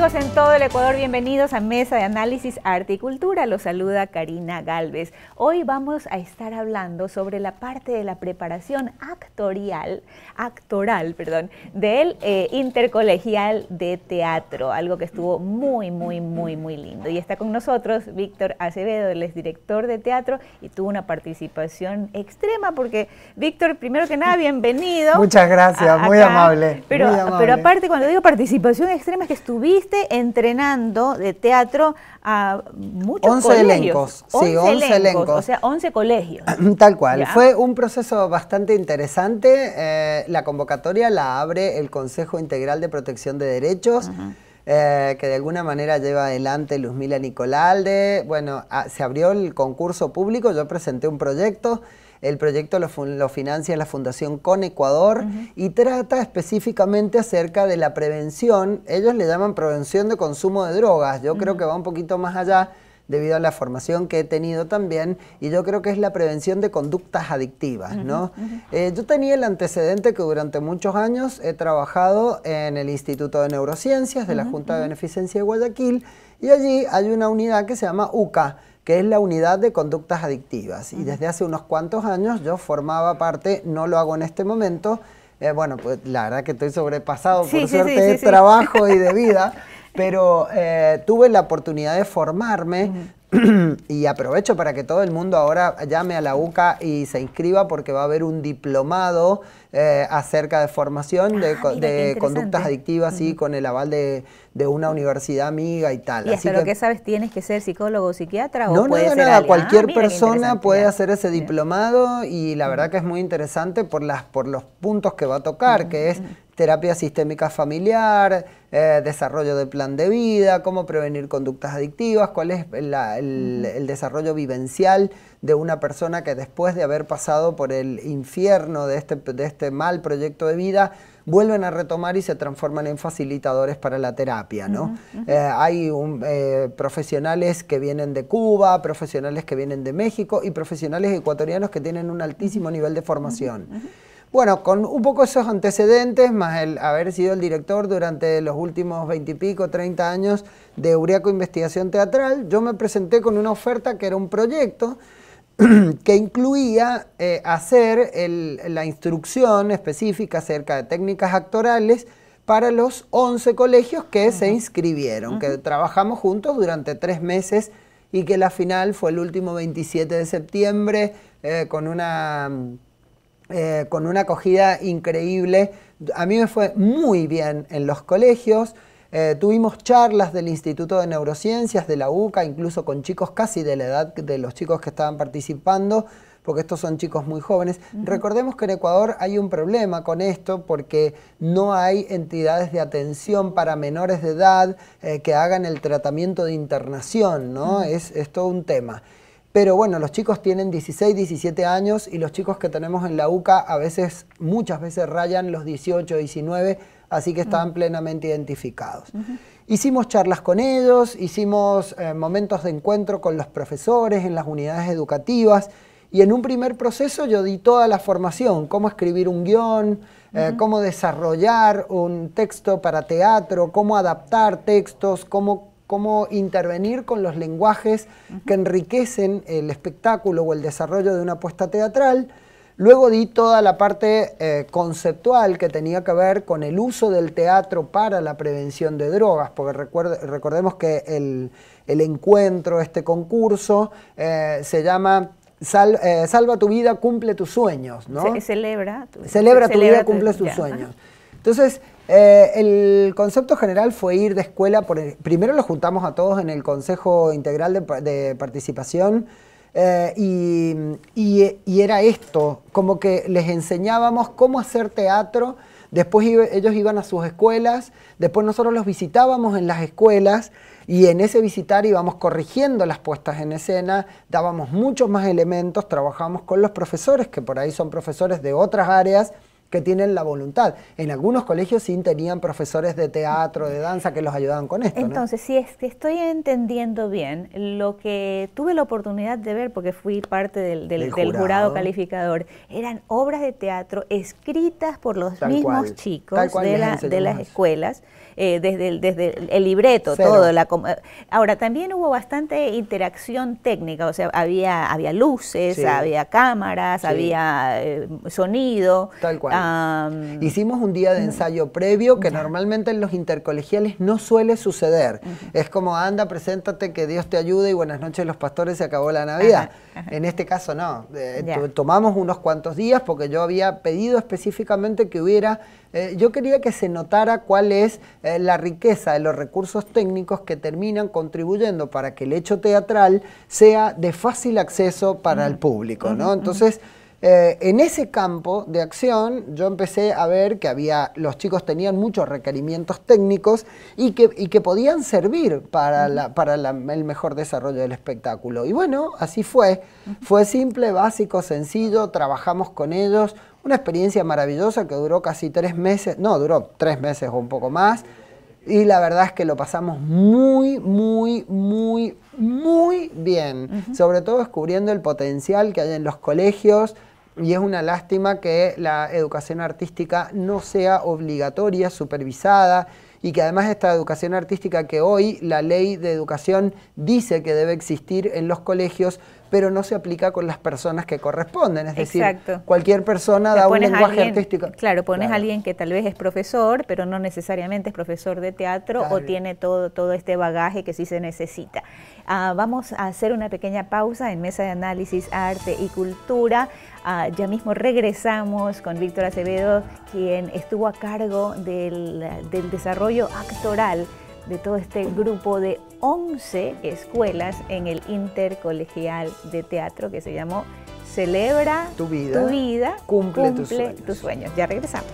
Amigos en todo el Ecuador, bienvenidos a Mesa de Análisis Arte y Cultura. Los saluda Karina Galvez. Hoy vamos a estar hablando sobre la parte de la preparación actorial, actoral, perdón, del eh, intercolegial de teatro, algo que estuvo muy, muy, muy, muy lindo. Y está con nosotros Víctor Acevedo, el es director de teatro y tuvo una participación extrema porque, Víctor, primero que nada, bienvenido. Muchas gracias, muy amable, pero, muy amable. Pero aparte, cuando digo participación extrema es que estuviste entrenando de teatro a muchos colegios. Elencos, sí, 11, elencos, O sea, 11 colegios. Tal cual. Fue un proceso bastante interesante. Eh, la convocatoria la abre el Consejo Integral de Protección de Derechos. Eh, que de alguna manera lleva adelante Luzmila Nicolalde. Bueno, ah, se abrió el concurso público, yo presenté un proyecto, el proyecto lo, financia la Fundación Con Ecuador y trata específicamente acerca de la prevención. Ellos le llaman prevención de consumo de drogas. Yo creo que va un poquito más allá debido a la formación que he tenido también, y yo creo que es la prevención de conductas adictivas, ¿no? Eh, yo tenía el antecedente que durante muchos años he trabajado en el Instituto de Neurociencias de la Junta de Beneficencia de Guayaquil, y allí hay una unidad que se llama UCA, que es la unidad de conductas adictivas. Y desde hace unos cuantos años yo formaba parte, no lo hago en este momento, eh, bueno, pues la verdad que estoy sobrepasado por suerte de trabajo y de vida, pero eh, tuve la oportunidad de formarme, y aprovecho para que todo el mundo ahora llame a la UCA y se inscriba porque va a haber un diplomado eh, acerca de formación de, ah, conductas adictivas y con el aval de, una universidad amiga y tal. ¿Y Así lo que, sabes? ¿Tienes que ser psicólogo o psiquiatra? No, o puede ser ah, Cualquier persona puede hacer ese diplomado y la verdad que es muy interesante por, las, por los puntos que va a tocar, que es terapia sistémica familiar, eh, desarrollo de plan de vida, cómo prevenir conductas adictivas, cuál es el, desarrollo vivencial de una persona que después de haber pasado por el infierno este, de este, mal proyecto de vida, vuelven a retomar y se transforman en facilitadores para la terapia. ¿no? Eh, hay eh, profesionales que vienen de Cuba, profesionales que vienen de México y profesionales ecuatorianos que tienen un altísimo nivel de formación. Bueno, con un poco esos antecedentes, más el haber sido el director durante los últimos 20 y pico, 30 años de Uriaco Investigación Teatral, yo me presenté con una oferta que era un proyecto que incluía eh, hacer la instrucción específica acerca de técnicas actorales para los 11 colegios que se inscribieron, que trabajamos juntos durante tres meses y que la final fue el último 27 de septiembre eh, con una mm, eh, con una acogida increíble. A mí me fue muy bien en los colegios. Eh, tuvimos charlas del Instituto de Neurociencias, de la UCA, incluso con chicos casi de la edad de los chicos que estaban participando, porque estos son chicos muy jóvenes. Recordemos que en Ecuador hay un problema con esto, porque no hay entidades de atención para menores de edad eh, que hagan el tratamiento de internación, ¿no? es, es todo un tema. Pero bueno, los chicos tienen 16, 17 años y los chicos que tenemos en la UCA a veces, muchas veces rayan los 18, 19, así que están plenamente identificados. Hicimos charlas con ellos, hicimos eh, momentos de encuentro con los profesores en las unidades educativas y en un primer proceso yo di toda la formación, cómo escribir un guión, eh, cómo desarrollar un texto para teatro, cómo adaptar textos, cómo cómo intervenir con los lenguajes que enriquecen el espectáculo o el desarrollo de una apuesta teatral. Luego di toda la parte eh, conceptual que tenía que ver con el uso del teatro para la prevención de drogas, porque recuerde, recordemos que el, encuentro, este concurso, eh, se llama eh, Salva tu vida, cumple tus sueños, celebra tu, vida, cumple tus sueños. Entonces, eh, el concepto general fue ir de escuela, primero los juntamos a todos en el Consejo Integral de, Participación eh, y, era esto, como que les enseñábamos cómo hacer teatro, después ellos iban a sus escuelas, después nosotros los visitábamos en las escuelas y en ese visitar íbamos corrigiendo las puestas en escena, dábamos muchos más elementos, trabajábamos con los profesores, que por ahí son profesores de otras áreas, que tienen la voluntad. En algunos colegios sí tenían profesores de teatro, de danza, que los ayudaban con esto. Entonces, si estoy entendiendo bien, lo que tuve la oportunidad de ver, porque fui parte del, jurado. calificador, eran obras de teatro escritas por los mismos chicos de, la, las escuelas, eh, desde, el, desde el libreto, todo. La, eh, ahora, también hubo bastante interacción técnica, o sea, había, había luces, había cámaras, había eh, sonido. Tal cual. Hicimos un día de ensayo previo que normalmente en los intercolegiales no suele suceder. Es como anda, preséntate, que Dios te ayude y buenas noches los pastores, se acabó la Navidad. En este caso no. Eh, tomamos unos cuantos días porque yo había pedido específicamente que hubiera eh, yo quería que se notara cuál es eh, la riqueza de los recursos técnicos que terminan contribuyendo para que el hecho teatral sea de fácil acceso para el público, ¿no? Entonces, eh, en ese campo de acción yo empecé a ver que había, los chicos tenían muchos requerimientos técnicos y que, que podían servir para, el mejor desarrollo del espectáculo. Y bueno, así fue. Fue simple, básico, sencillo, trabajamos con ellos. Una experiencia maravillosa que duró casi tres meses, no, duró tres meses o un poco más. Y la verdad es que lo pasamos muy, muy, muy, muy bien. Sobre todo descubriendo el potencial que hay en los colegios, y es una lástima que la educación artística no sea obligatoria, supervisada, y que además esta educación artística que hoy la ley de educación dice que debe existir en los colegios, pero no se aplica con las personas que corresponden. Es decir, cualquier persona da un lenguaje artístico. Claro, pones a alguien que tal vez es profesor, pero no necesariamente es profesor de teatro o tiene todo, todo este bagaje que sí se necesita. Ah, vamos a hacer una pequeña pausa en Mesa de Análisis, Arte y Cultura. Ah, ya mismo regresamos con Víctor Acevedo, quien estuvo a cargo del, desarrollo actoral de todo este grupo de 11 escuelas en el Intercolegial de Teatro que se llamó Celebra tu vida, cumple, tus sueños. Ya regresamos.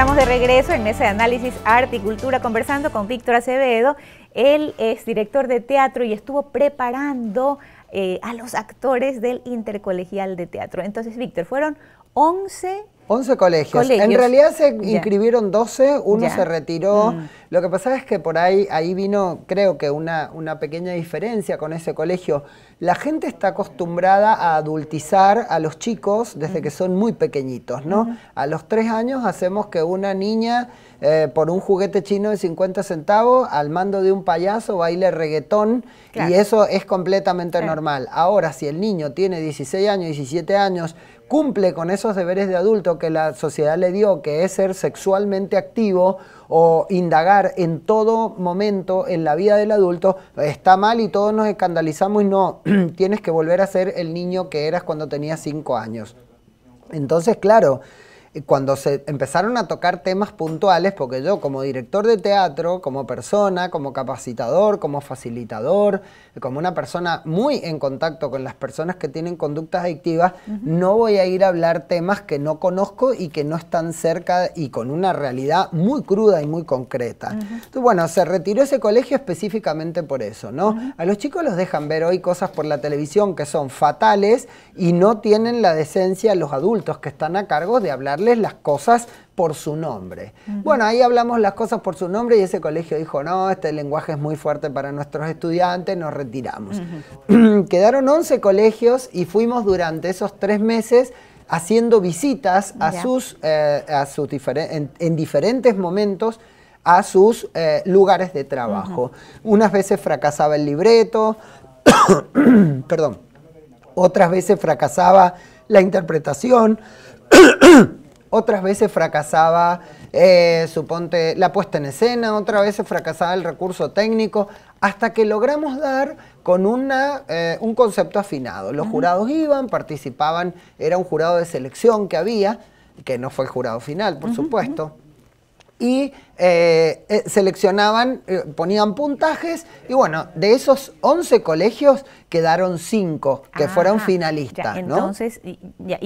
estamos de regreso en Mesa de Análisis Arte y Cultura conversando con Víctor Acevedo. Él es director de teatro y estuvo preparando eh, a los actores del Intercolegial de Teatro. Entonces, Víctor, fueron 11 11 colegios. En realidad se inscribieron 12, uno se retiró. Mm. Lo que pasa es que por ahí, ahí vino, creo que una, una pequeña diferencia con ese colegio. La gente está acostumbrada a adultizar a los chicos desde mm. que son muy pequeñitos, ¿no? A los tres años hacemos que una niña, eh, por un juguete chino de 50 centavos, al mando de un payaso, baile reggaetón, y eso es completamente normal. Ahora, si el niño tiene 16 años, 17 años, cumple con esos deberes de adulto que la sociedad le dio, que es ser sexualmente activo o indagar en todo momento en la vida del adulto, está mal y todos nos escandalizamos y no, tienes que volver a ser el niño que eras cuando tenías cinco años. Entonces, claro, eh, cuando se empezaron a tocar temas puntuales, porque yo como director de teatro, como persona, como capacitador, como facilitador, como una persona muy en contacto con las personas que tienen conductas adictivas, no voy a ir a hablar temas que no conozco y que no están cerca y con una realidad muy cruda y muy concreta. Entonces, bueno, se retiró ese colegio específicamente por eso, ¿no? A los chicos los dejan ver hoy cosas por la televisión que son fatales y no tienen la decencia los adultos que están a cargo de hablar las cosas por su nombre. Bueno, ahí hablamos las cosas por su nombre y ese colegio dijo, no, este lenguaje es muy fuerte para nuestros estudiantes, nos retiramos. Quedaron 11 colegios y fuimos durante esos tres meses haciendo visitas a sus, eh, a en, diferentes momentos a sus eh, lugares de trabajo. Unas veces fracasaba el libreto, perdón, otras veces fracasaba la interpretación, otras veces fracasaba, eh, suponte, la puesta en escena, otras veces fracasaba el recurso técnico, hasta que logramos dar con eh, un concepto afinado. Los jurados iban, participaban, era un jurado de selección que había, que no fue el jurado final, por supuesto y eh, eh, seleccionaban, eh, ponían puntajes y bueno, de esos 11 colegios quedaron 5 que ah, fueron finalistas. entonces, y,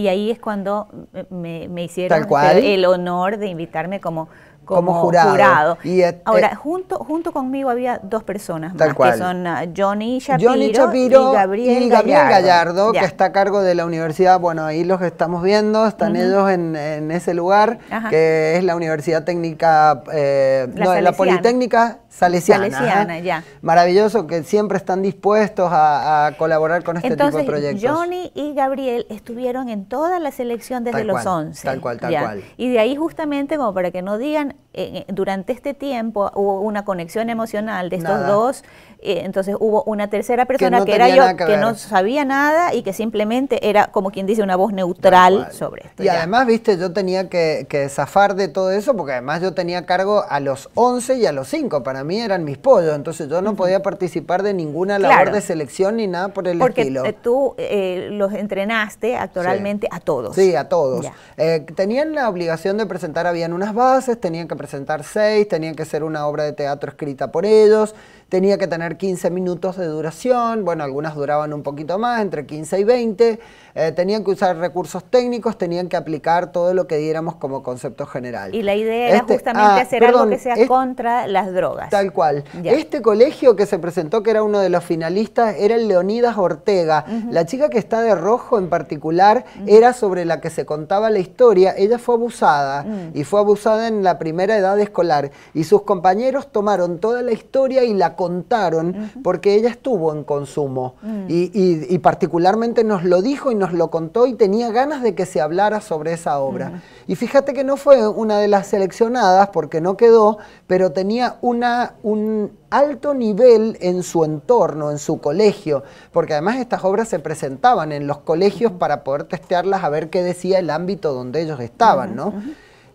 ahí es cuando me hicieron el honor de invitarme como como, jurado. Y eh, Ahora, eh, junto, junto conmigo había dos personas más, que son ah, Johnny Shapiro, y Gabriel, Gallardo, que está a cargo de la universidad. Bueno, ahí los estamos viendo, están ellos en, ese lugar, que es la Universidad Técnica, eh, no, la Politécnica Salesiana. ya. Maravilloso que siempre están dispuestos a, colaborar con este tipo de proyectos. Johnny y Gabriel estuvieron en toda la selección desde los 11. Tal cual, tal cual. Y de ahí justamente, como para que no digan, eh, eh, durante este tiempo hubo una conexión emocional de estos dos eh, entonces hubo una tercera persona que, era yo, que, no sabía nada y que simplemente era, como quien dice, una voz neutral sobre esto. Y además, viste, yo tenía que, que, zafar de todo eso, porque además yo tenía cargo a los 11 y a los 5. Para mí eran mis pollos, entonces yo no podía participar de ninguna labor de selección ni nada por el estilo. Porque eh, tú eh, los entrenaste actualmente a todos. Sí, a todos. Eh, tenían la obligación de presentar, habían unas bases, tenían que presentar seis, tenían que ser una obra de teatro escrita por ellos, tenía que tener 15 minutos de duración, bueno, algunas duraban un poquito más, entre 15 y 20, eh, tenían que usar recursos técnicos, tenían que aplicar todo lo que diéramos como concepto general. Y la idea era este, justamente ah, hacer algo que sea contra las drogas. Tal cual. Este colegio que se presentó, que era uno de los finalistas, era el Leonidas Ortega. La chica que está de rojo en particular era sobre la que se contaba la historia. Ella fue abusada mm. y fue abusada en la primera edad escolar. Y sus compañeros tomaron toda la historia y la contaron, porque ella estuvo en consumo mm. y, particularmente nos lo dijo y nos lo contó y tenía ganas de que se hablara sobre esa obra. Y fíjate que no fue una de las seleccionadas porque no quedó, pero tenía un alto nivel en su entorno, en su colegio, porque además estas obras se presentaban en los colegios para poder testearlas a ver qué decía el ámbito donde ellos estaban, ¿no?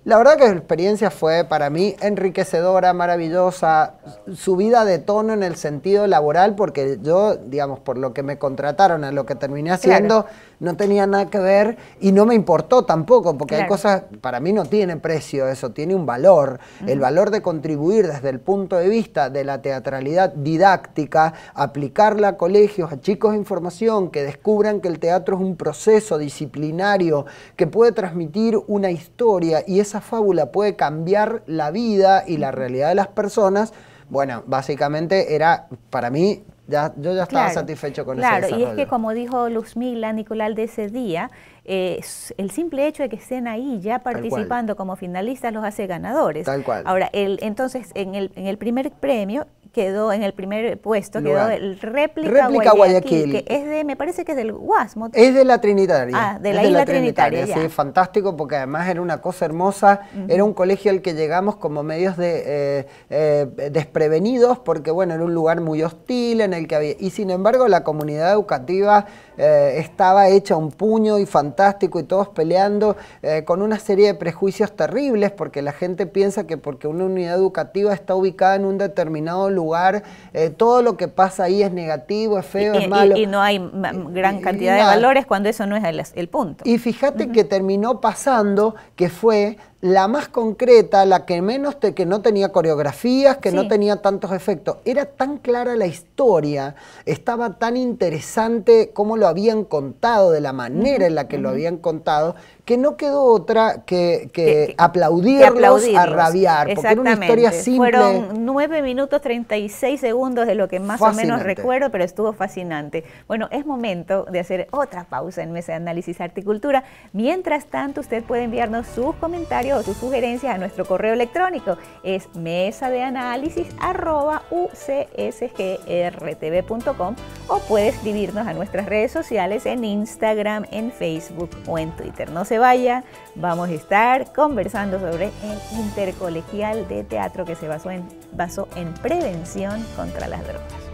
La verdad que la experiencia fue para mí enriquecedora, maravillosa, subida de tono en el sentido laboral, porque yo, digamos, por lo que me contrataron, a lo que terminé haciendo, no tenía nada que ver y no me importó tampoco, porque hay cosas, para mí no tiene precio eso, tiene un valor. El valor de contribuir desde el punto de vista de la teatralidad didáctica, aplicarla a colegios, a chicos de información que descubran que el teatro es un proceso disciplinario que puede transmitir una historia y esa fábula puede cambiar la vida y la realidad de las personas. Bueno, básicamente era para mí ya, yo ya estaba satisfecho con claro, Claro, y es que como dijo Luzmila Nicolal de ese día, eh, el simple hecho de que estén ahí ya participando como finalistas los hace ganadores. Tal cual. Ahora, el, entonces, en el, en el primer premio quedó en el primer puesto, quedó el réplica, réplica Guayaquil, es de, me parece que es del Guasmo. Es de la Trinitaria. Ah, de la, isla Trinitaria. sí, fantástico, porque además era una cosa hermosa, era un colegio al que llegamos como medios de eh, eh, desprevenidos, porque bueno, era un lugar muy hostil en el que había, y sin embargo la comunidad educativa eh, estaba hecha un puño y fantástico y todos peleando eh, con una serie de prejuicios terribles porque la gente piensa que porque una unidad educativa está ubicada en un determinado lugar, eh, todo lo que pasa ahí es negativo, es feo, es malo. Y, no hay gran cantidad de valores cuando eso no es el, punto. Y fíjate que terminó pasando que fue la más concreta, la que menos te, que no tenía coreografías, que no tenía tantos efectos. Era tan clara la historia, estaba tan interesante cómo lo habían contado, de la manera en la que lo habían contado, que no quedó otra que, que, aplaudirlos, a rabiar, porque era una historia simple. Fueron 9 minutos 36 segundos de lo que más o menos recuerdo, pero estuvo fascinante. Bueno, es momento de hacer otra pausa en Mesa de Análisis Articultura. Mientras tanto, usted puede enviarnos sus comentarios o sus sugerencias a nuestro correo electrónico. Es mesa de análisis ucsgrtv.com o puede escribirnos a nuestras redes sociales en Instagram, en Facebook o en Twitter. No se vaya, vamos a estar conversando sobre el intercolegial de teatro que se basó en, basó en prevención contra las drogas.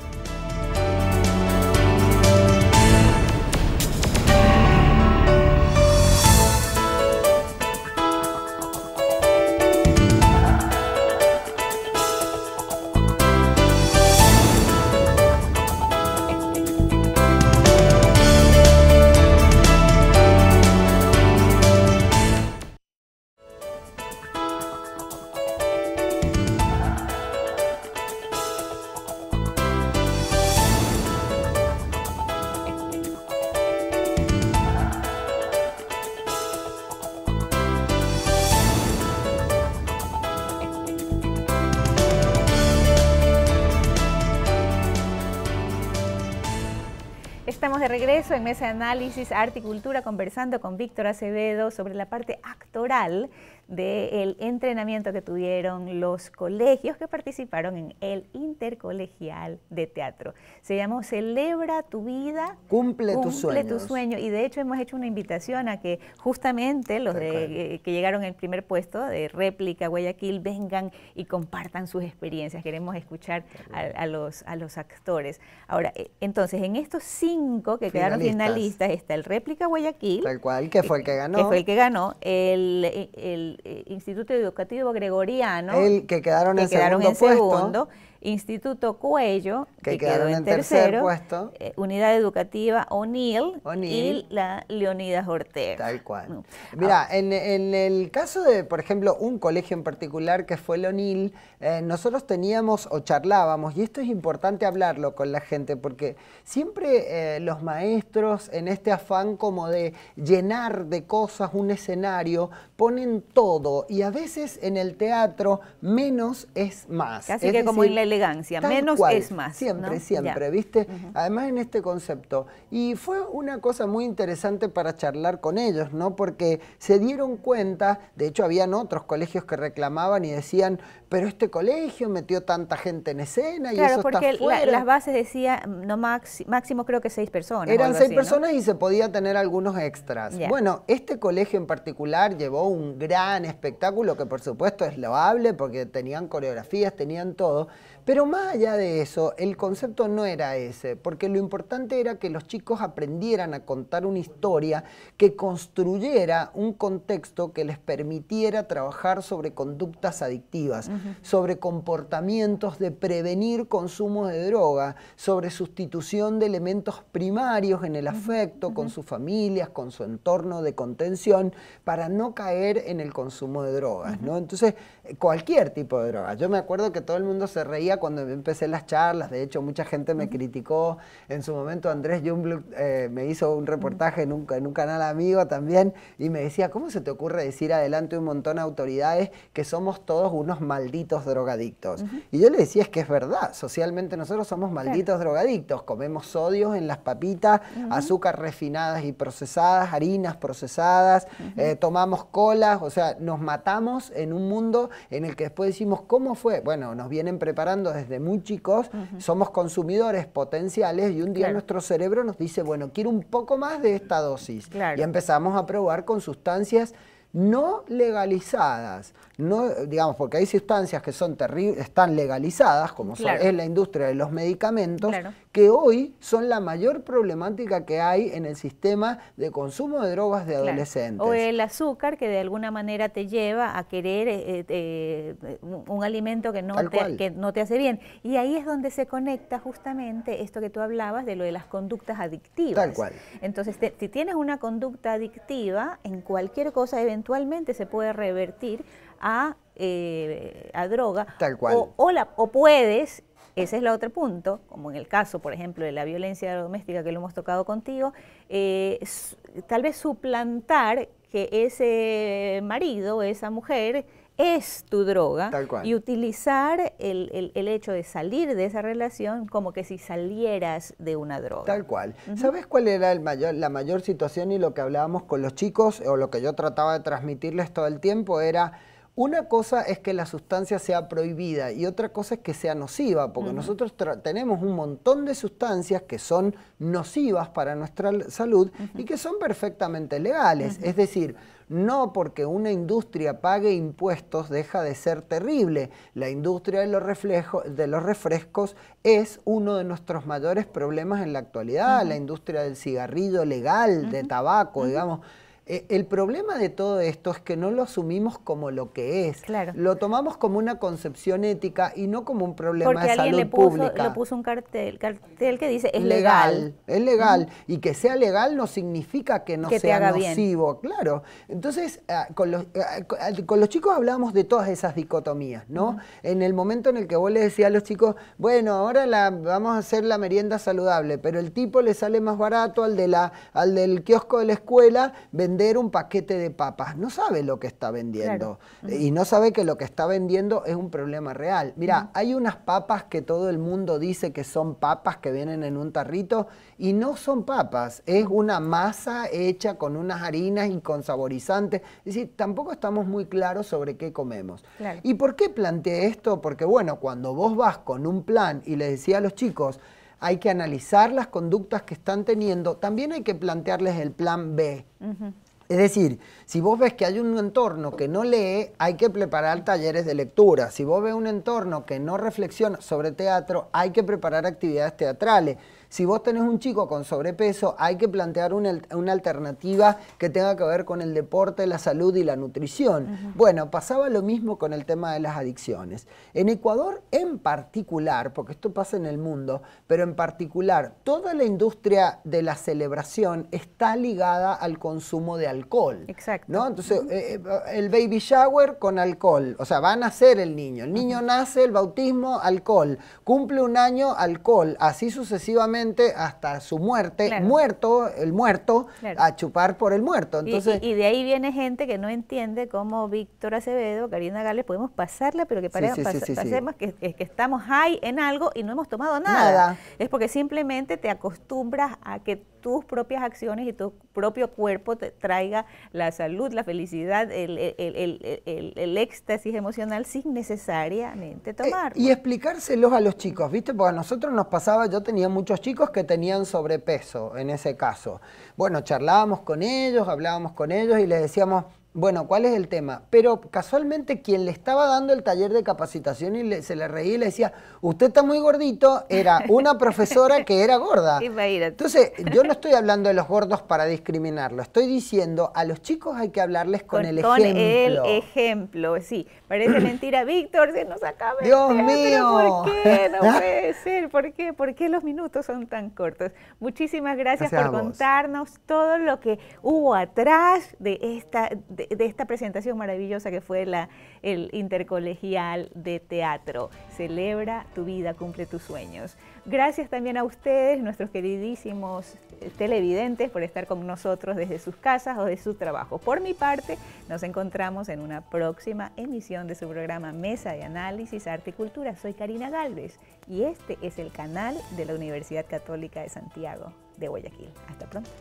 regreso en Mesa Análisis, Arte y Cultura, conversando con Víctor Acevedo sobre la parte actoral del entrenamiento que tuvieron los colegios que participaron en el Intercolegial de Teatro. Se llamó Celebra tu vida, cumple, tu tu, sueños. tu sueño. Y de hecho hemos hecho una invitación a que justamente los eh, que llegaron al primer puesto de réplica Guayaquil vengan y compartan sus experiencias. Queremos escuchar a, los, a los actores. Ahora, eh, entonces, en estos cinco que quedaron finalistas está el réplica Guayaquil. Tal cual, que fue el eh, que ganó. Que fue el que ganó. el eh, Instituto Educativo Gregoriano. El que quedaron en, puesto. segundo Instituto Cuello, que, quedó en tercer puesto. Eh, unidad Educativa O'Neill y la Leonidas Ortega. Tal cual. Mira, en, el caso de, por ejemplo, un colegio en particular que fue el O'Neill, eh, nosotros teníamos o charlábamos, y esto es importante hablarlo con la gente, porque siempre eh, los maestros en este afán como de llenar de cosas un escenario, ponen todo, y a veces en el teatro menos es más. Así que como en la elegancia, menos es más. Siempre, siempre, ¿viste? Además en este concepto. Y fue una cosa muy interesante para charlar con ellos, ¿no? Porque se dieron cuenta, de hecho habían otros colegios que reclamaban y decían, pero este colegio metió tanta gente en escena y eso está fuera. porque las bases decía no máximo creo que seis personas. Eran seis personas y se podía tener algunos extras. Bueno, este colegio en particular llevó un gran espectáculo que por supuesto es loable porque tenían coreografías, tenían todo, pero más allá de eso, el concepto no era ese, porque lo importante era que los chicos aprendieran a contar una historia que construyera un contexto que les permitiera trabajar sobre conductas adictivas, sobre comportamientos de prevenir consumo de droga, sobre sustitución de elementos primarios en el afecto con sus familias, con su entorno de contención, para no caer en el consumo de drogas, ¿no? Entonces, eh, cualquier tipo de droga. Yo me acuerdo que todo el mundo se reía cuando empecé las charlas, de hecho mucha gente me criticó, en su momento Andrés Jumblut eh, me hizo un reportaje en un, canal amigo también y me decía, ¿cómo se te ocurre decir adelante un montón de autoridades que somos todos unos malditos drogadictos? Y yo le decía, es que es verdad, socialmente nosotros somos malditos drogadictos, comemos sodio en las papitas, azúcar refinadas y procesadas, harinas procesadas, eh, tomamos colas, o sea, nos matamos en un mundo en el que después decimos, ¿cómo fue? Bueno, nos vienen preparando desde muy chicos, somos consumidores potenciales y un día nuestro cerebro nos dice, bueno, quiero un poco más de esta dosis. Y empezamos a probar con sustancias no legalizadas, no, digamos, porque hay sustancias que son están legalizadas, como es la industria de los medicamentos, que hoy son la mayor problemática que hay en el sistema de consumo de drogas de adolescentes. O el azúcar que de alguna manera te lleva a querer eh, eh, eh, un alimento que no, te, que no te hace bien. Y ahí es donde se conecta justamente esto que tú hablabas de lo de las conductas adictivas. cual. Entonces, si tienes una conducta adictiva, en cualquier cosa eventual, eventualmente se puede revertir a, eh, a droga. Tal cual. O, o, la, o puedes, ese es el otro punto, como en el caso, por ejemplo, de la violencia doméstica que lo hemos tocado contigo, eh, tal vez suplantar que ese marido, o esa mujer, es tu droga y utilizar el, el, hecho de salir de esa relación como que si salieras de una droga. Tal cual. ¿Sabes cuál era el mayor, la mayor situación y lo que hablábamos con los chicos o lo que yo trataba de transmitirles todo el tiempo era una cosa es que la sustancia sea prohibida y otra cosa es que sea nociva, porque nosotros tenemos un montón de sustancias que son nocivas para nuestra salud y que son perfectamente legales. Es decir, no porque una industria pague impuestos deja de ser terrible. La industria de los, de los refrescos es uno de nuestros mayores problemas en la actualidad, la industria del cigarrillo legal, de tabaco, digamos eh, el problema de todo esto es que no lo asumimos como lo que es. Claro. Lo tomamos como una concepción ética y no como un problema de salud pública. Le puso un cartel, cartel que dice es legal. Es legal. Y que sea legal no significa que no sea nocivo, claro. Entonces, ah, con, los, ah, ah, con los, chicos hablábamos de todas esas dicotomías, ¿no? En el momento en el que vos le decías a los chicos, bueno, ahora vamos a hacer la merienda saludable, pero el tipo le sale más barato al, de la, al del kiosco de la escuela, vender un paquete de papas, no sabe lo que está vendiendo eh, y no sabe que lo que está vendiendo es un problema real. Mira, hay unas papas que todo el mundo dice que son papas que vienen en un tarrito y no son papas, es una masa hecha con unas harinas y con saborizantes. Es decir, tampoco estamos muy claros sobre qué comemos. ¿Y por qué planteé esto? Porque bueno, cuando vos vas con un plan y le decía a los chicos, hay que analizar las conductas que están teniendo, también hay que plantearles el plan B. Es decir, si vos ves que hay un entorno que no lee, hay que preparar talleres de lectura. Si vos ves un entorno que no reflexiona sobre teatro, hay que preparar actividades teatrales. Si vos tenés un chico con sobrepeso, hay que plantear una, alternativa que tenga que ver con el deporte, la salud y la nutrición. Bueno, pasaba lo mismo con el tema de las adicciones. En Ecuador en particular, porque esto pasa en el mundo, pero en particular, toda la industria de la celebración está ligada al consumo de alcohol. Exacto. Entonces, eh, eh, el baby shower con alcohol, o sea, va a nacer el niño. El niño nace, el bautismo, alcohol. Cumple un año, alcohol. Así sucesivamente hasta su muerte, muerto, el muerto, a chupar por el muerto. Entonces, y, de ahí viene gente que no entiende cómo Víctor Acevedo, Karina Gales, podemos pasarla, pero que paremos, que, estamos high en algo y no hemos tomado nada. Es porque simplemente te acostumbras a que tus propias acciones y tu propio cuerpo te traiga la salud, la felicidad, el, éxtasis emocional sin necesariamente eh, tomar y explicárselos a los chicos, ¿viste? Porque a nosotros nos pasaba, yo tenía muchos chicos, que tenían sobrepeso en ese caso. Bueno, charlábamos con ellos, hablábamos con ellos y les decíamos, bueno, ¿cuál es el tema? Pero casualmente quien le estaba dando el taller de capacitación y le, se le reía y le decía, usted está muy gordito, era una profesora que era gorda. Entonces, yo no estoy hablando de los gordos para discriminarlo, estoy diciendo, a los chicos hay que hablarles con, el ejemplo. Con el ejemplo, sí. Parece mentira, Víctor, se nos acaba el ¡Dios mío! ¿Por qué? No puede ser, ¿por qué? ¿Por qué los minutos son tan cortos? Muchísimas gracias, por contarnos todo lo que hubo atrás de esta de, esta presentación maravillosa que fue la, el Intercolegial de Teatro. Celebra tu vida, cumple tus sueños. Gracias también a ustedes, nuestros queridísimos eh, televidentes, por estar con nosotros desde sus casas o de su trabajo Por mi parte, nos encontramos en una próxima emisión de su programa Mesa de Análisis, Arte y Cultura. Soy Karina Galvez y este es el canal de la Universidad Católica de Santiago de Guayaquil. Hasta pronto.